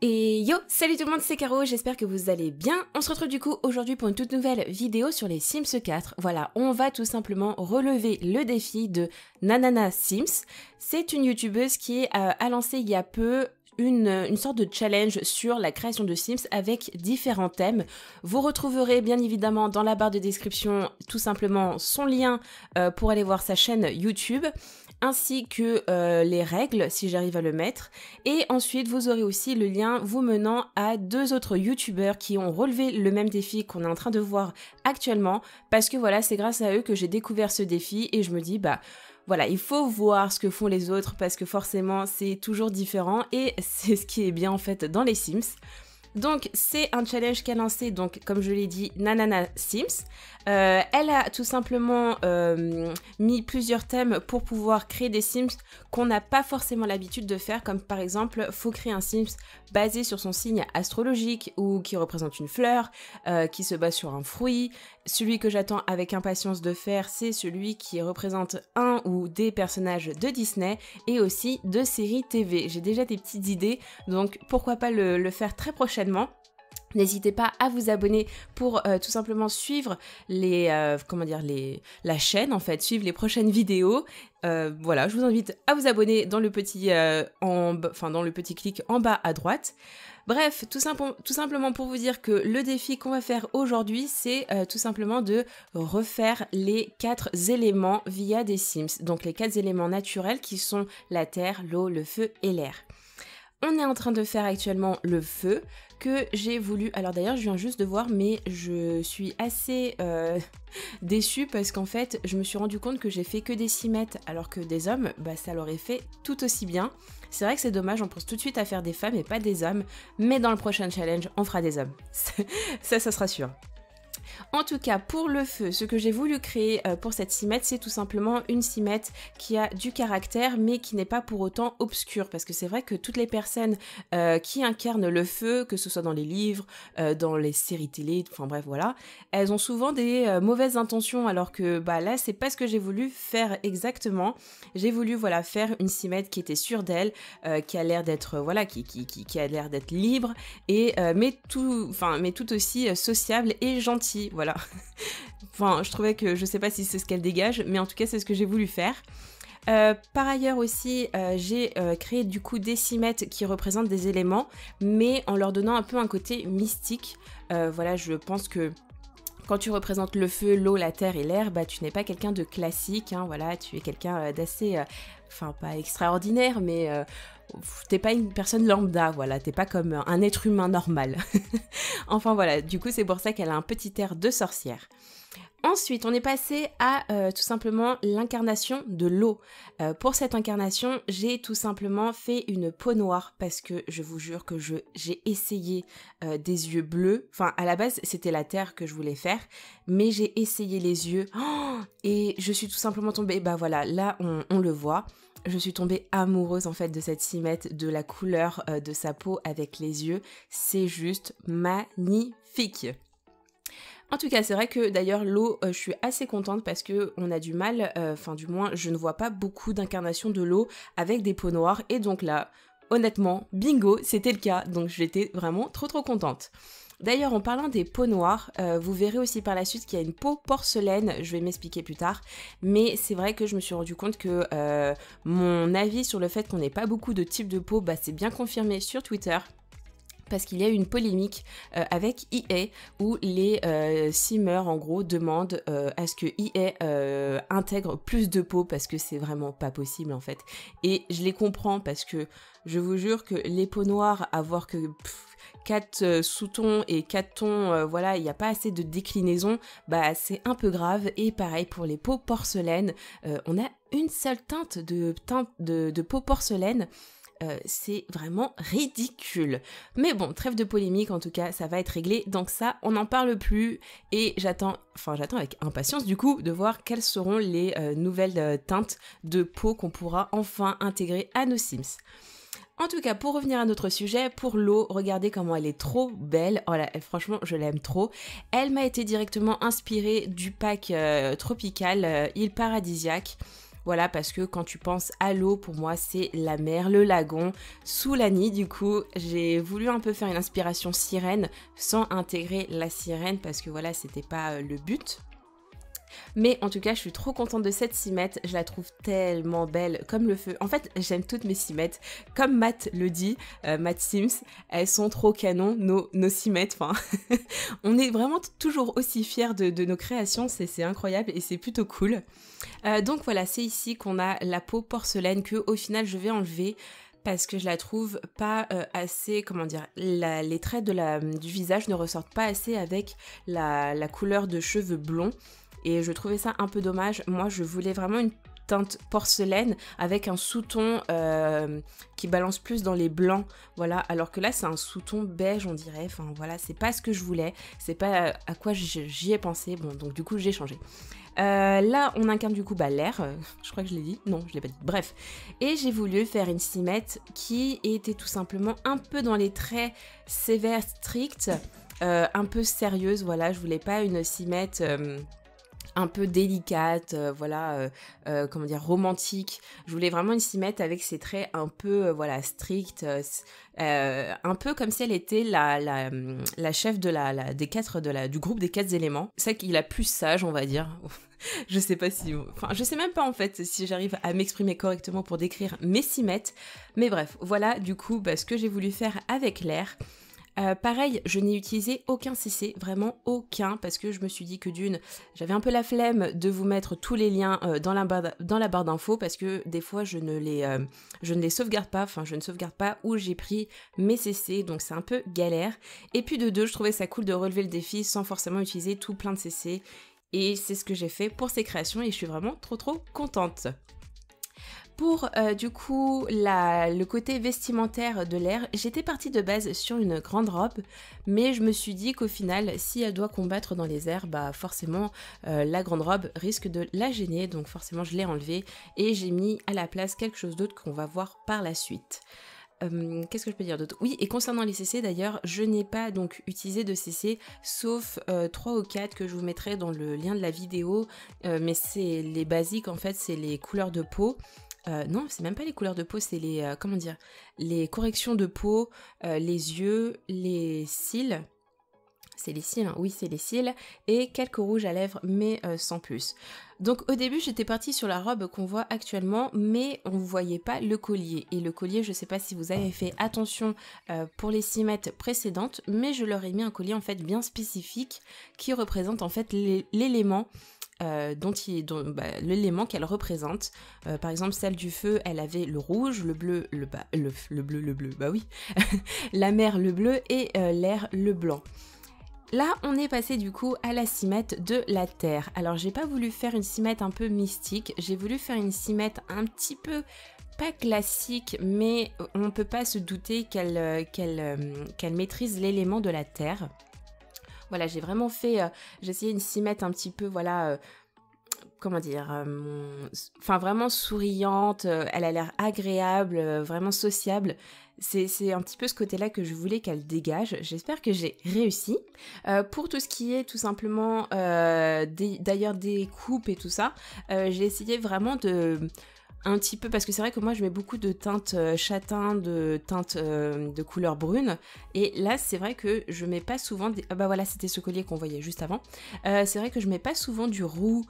Et yo, salut tout le monde, c'est Caro, j'espère que vous allez bien. On se retrouve du coup aujourd'hui pour une toute nouvelle vidéo sur les Sims 4. Voilà, on va tout simplement relever le défi de Nanana Sims. C'est une youtubeuse qui euh, a, lancé il y a peu une, sorte de challenge sur la création de Sims avec différents thèmes. Vous retrouverez bien évidemment dans la barre de description tout simplement son lien euh, pour aller voir sa chaîne YouTube ainsi que euh, les règles si j'arrive à le mettre. Et ensuite, vous aurez aussi le lien vous menant à deux autres youtubeurs qui ont relevé le même défi qu'on est en train de voir actuellement parce que voilà, c'est grâce à eux que j'ai découvert ce défi et je me dis bah voilà, il faut voir ce que font les autres parce que forcément, c'est toujours différent et c'est ce qui est bien en fait dans les Sims. Donc c'est un challenge qu'a lancé, donc comme je l'ai dit, Nanana Sims. Euh, elle a tout simplement euh, mis plusieurs thèmes pour pouvoir créer des Sims qu'on n'a pas forcément l'habitude de faire, comme par exemple, faut créer un Sims basé sur son signe astrologique ou qui représente une fleur, euh, qui se base sur un fruit. Celui que j'attends avec impatience de faire, c'est celui qui représente un ou des personnages de Disney et aussi de séries TV. J'ai déjà des petites idées, donc pourquoi pas le, le faire très prochainement N'hésitez pas à vous abonner pour euh, tout simplement suivre les euh, comment dire les la chaîne en fait, suivre les prochaines vidéos. Euh, voilà, je vous invite à vous abonner dans le petit en enfin dans le petit clic en bas à droite. Bref, tout, tout simplement pour vous dire que le défi qu'on va faire aujourd'hui, c'est tout simplement de refaire les quatre éléments via des Sims. Donc les quatre éléments naturels qui sont la terre, l'eau, le feu et l'air. On est en train de faire actuellement le feu que j'ai voulu. Alors d'ailleurs, je viens juste de voir, mais je suis assez euh, déçue parce qu'en fait, je me suis rendu compte que j'ai fait que des 6 alors que des hommes, bah ça l'aurait fait tout aussi bien. C'est vrai que c'est dommage, on pense tout de suite à faire des femmes et pas des hommes, mais dans le prochain challenge, on fera des hommes. ça, ça sera sûr. En tout cas, pour le feu, ce que j'ai voulu créer euh, pour cette cimette, c'est tout simplement une cimette qui a du caractère, mais qui n'est pas pour autant obscure. Parce que c'est vrai que toutes les personnes euh, qui incarnent le feu, que ce soit dans les livres, euh, dans les séries télé, enfin bref, voilà, elles ont souvent des mauvaises intentions, alors que bah là, c'est pas ce que j'ai voulu faire exactement. J'ai voulu, voilà, faire une cimette qui était sûre d'elle, qui a l'air d'être, voilà, qui a l'air d'être libre, et mais tout, mais tout aussi sociable et gentille voilà. enfin, je trouvais que je sais pas si c'est ce qu'elle dégage, mais en tout cas, c'est ce que j'ai voulu faire. Euh, par ailleurs aussi, euh, j'ai euh, créé du coup des cimettes qui représentent des éléments, mais en leur donnant un peu un côté mystique. voilà, je pense que quand tu représentes le feu, l'eau, la terre et l'air, bah, tu n'es pas quelqu'un de classique, hein, voilà, tu es quelqu'un d'assez, enfin pas extraordinaire, mais t'es pas une personne lambda, voilà, t'es pas comme un être humain normal. enfin voilà, du coup c'est pour ça qu'elle a un petit air de sorcière. Ensuite, on est passé à euh, tout simplement l'incarnation de l'eau. Euh, pour cette incarnation, j'ai tout simplement fait une peau noire parce que je vous jure que j'ai essayé euh, des yeux bleus. Enfin, à la base, c'était la terre que je voulais faire, mais j'ai essayé les yeux et je suis tout simplement tombée. Bah voilà, là on le voit je suis tombée amoureuse en fait de cette cimette, de la couleur euh, de sa peau avec les yeux. C'est juste magnifique. En tout cas, c'est vrai que d'ailleurs l'eau, euh, je suis assez contente parce que on a du mal, euh, enfin du moins, je ne vois pas beaucoup d'incarnations de l'eau avec des peaux noires et donc là, honnêtement, bingo, c'était le cas. Donc j'étais vraiment trop trop contente. D'ailleurs, en parlant des peaux noires, euh, vous verrez aussi par la suite qu'il y a une peau porcelaine, je vais m'expliquer plus tard, mais c'est vrai que je me suis rendu compte que euh, mon avis sur le fait qu'on n'ait pas beaucoup de types de peau, bah, c'est bien confirmé sur Twitter parce qu'il y a eu une polémique euh, avec EA où les euh, en gros demandent à ce que EA intègre plus de peau parce que c'est vraiment pas possible en fait. Et je les comprends parce que je vous jure que les peaux noires, avoir que 4 euh, sous-tons et 4 tons, euh, voilà, il n'y a pas assez de déclinaison, bah c'est un peu grave. Et pareil pour les peaux porcelaines, euh, on a une seule teinte de, teinte de, peau porcelaine. c'est vraiment ridicule. Mais bon, trêve de polémique, en tout cas, ça va être réglé. Donc ça, on n'en parle plus. Et j'attends, enfin j'attends avec impatience du coup de voir quelles seront les nouvelles teintes de peau qu'on pourra enfin intégrer à nos Sims. En tout cas, pour revenir à notre sujet, pour l'eau, regardez comment elle est trop belle. Oh là, franchement, je l'aime trop. Elle m'a été directement inspirée du pack euh, tropical euh, île paradisiaque. Voilà, parce que quand tu penses à l'eau, pour moi, c'est la mer, le lagon, sous la nid, Du coup, j'ai voulu un peu faire une inspiration sirène sans intégrer la sirène parce que voilà, c'était pas euh, le but. Mais en tout cas, je suis trop contente de cette cimette. Je la trouve tellement belle, comme le feu. En fait, j'aime toutes mes cimettes. Comme Matt le dit, euh, Matt Sims, elles sont trop canon, nos, nos cimettes. Enfin, on est vraiment toujours aussi fiers de, nos créations. C'est incroyable et c'est plutôt cool. Euh, donc voilà, c'est ici qu'on a la peau porcelaine que au final je vais enlever parce que je la trouve pas euh, assez, comment dire, les traits de la, du visage ne ressortent pas assez avec la, la couleur de cheveux blonds et je trouvais ça un peu dommage. Moi, je voulais vraiment une teinte porcelaine avec un sous-ton euh, qui balance plus dans les blancs, voilà, alors que là c'est un sous-ton beige on dirait, enfin voilà, c'est pas ce que je voulais, c'est pas euh, à quoi j'y ai pensé, bon donc du coup j'ai changé. Euh, là, on incarne du coup bah, l'air, je crois que je l'ai dit, non, je l'ai pas dit, bref. Et j'ai voulu faire une cimette qui était tout simplement un peu dans les traits sévères, stricts, un peu sérieuse, voilà, je voulais pas une cimette un peu délicate, euh, voilà, euh, euh, comment dire, romantique. Je voulais vraiment une cimette avec ses traits un peu, voilà, stricts, un peu comme si elle était la, la, hum, chef de la, des quatre, de la, du groupe des quatre éléments. C'est qu'il a plus sage, on va dire. je sais pas si, enfin, je sais même pas en fait si j'arrive à m'exprimer correctement pour décrire mes cimettes. Mais bref, voilà du coup bah, ce que j'ai voulu faire avec l'air. Euh, pareil, je n'ai utilisé aucun CC, vraiment aucun, parce que je me suis dit que d'une, j'avais un peu la flemme de vous mettre tous les liens euh, dans la barre d'infos, parce que des fois je ne les, euh, je ne les sauvegarde pas, enfin je ne sauvegarde pas où j'ai pris mes CC, donc c'est un peu galère. Et puis de deux, je trouvais ça cool de relever le défi sans forcément utiliser tout plein de CC, et c'est ce que j'ai fait pour ces créations, et je suis vraiment trop trop contente. Pour euh, du coup le côté vestimentaire de l'air, j'étais partie de base sur une grande robe, mais je me suis dit qu'au final, si elle doit combattre dans les airs, bah forcément euh, la grande robe risque de la gêner, donc forcément je l'ai enlevée et j'ai mis à la place quelque chose d'autre qu'on va voir par la suite. Euh, qu'est-ce que je peux dire d'autre Oui, et concernant les CC d'ailleurs, je n'ai pas donc utilisé de CC sauf trois 3 ou 4 que je vous mettrai dans le lien de la vidéo, mais c'est les basiques en fait, c'est les couleurs de peau euh, non, c'est même pas les couleurs de peau, c'est les euh, comment dire, les corrections de peau, euh, les yeux, les cils. C'est les cils, hein. oui, c'est les cils, et quelques rouges à lèvres, mais sans plus. Donc au début, j'étais partie sur la robe qu'on voit actuellement, mais on ne voyait pas le collier. Et le collier, je ne sais pas si vous avez fait attention pour les 6 mètres précédentes, mais je leur ai mis un collier en fait bien spécifique qui représente en fait l'élément euh, dont, bah, l'élément qu'elle représente. Euh, par exemple, celle du feu, elle avait le rouge, le bleu, le, bleu, le bleu, bah oui, la mer, le bleu et euh, l'air, le blanc. Là, on est passé du coup à la cimette de la Terre. Alors, j'ai pas voulu faire une cimette un peu mystique, j'ai voulu faire une cimette un petit peu pas classique, mais on ne peut pas se douter qu'elle maîtrise l'élément de la Terre. Voilà, j'ai vraiment fait, euh, j'ai essayé de s'y mettre un petit peu, voilà, euh, comment dire, euh, enfin vraiment souriante, elle a l'air agréable, vraiment sociable. C'est un petit peu ce côté-là que je voulais qu'elle dégage. J'espère que j'ai réussi. pour tout ce qui est tout simplement d'ailleurs des coupes et tout ça, j'ai essayé vraiment de un petit peu parce que c'est vrai que moi je mets beaucoup de teintes euh, châtain, de teintes euh, de couleur brune et là c'est vrai que je mets pas souvent des... ah bah voilà c'était ce collier qu'on voyait juste avant euh, c'est vrai que je mets pas souvent du roux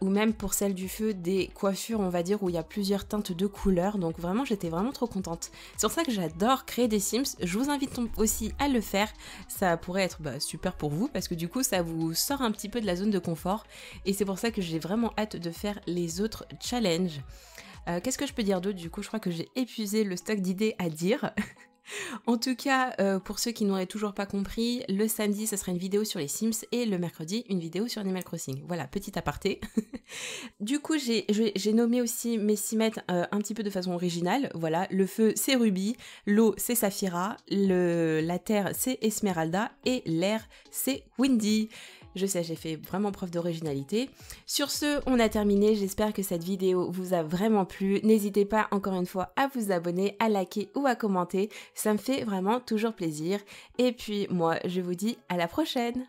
ou même pour celle du feu des coiffures on va dire où il y a plusieurs teintes de couleurs donc vraiment j'étais vraiment trop contente c'est pour ça que j'adore créer des sims je vous invite aussi à le faire ça pourrait être bah, super pour vous parce que du coup ça vous sort un petit peu de la zone de confort et c'est pour ça que j'ai vraiment hâte de faire les autres challenges euh, qu'est-ce que je peux dire d'autre Du coup, je crois que j'ai épuisé le stock d'idées à dire. En tout cas, euh, pour ceux qui n'auraient toujours pas compris, le samedi, ce sera une vidéo sur les Sims et le mercredi, une vidéo sur Animal Crossing. Voilà, petit aparté. du coup, j'ai nommé aussi mes simettes euh, un petit peu de façon originale. Voilà, le feu, c'est Ruby, l'eau, c'est Saphira, la terre, c'est Esmeralda et l'air, c'est Windy. Je sais, j'ai fait vraiment preuve d'originalité. Sur ce, on a terminé. J'espère que cette vidéo vous a vraiment plu. N'hésitez pas encore une fois à vous abonner, à liker ou à commenter. Ça me fait vraiment toujours plaisir. Et puis moi, je vous dis à la prochaine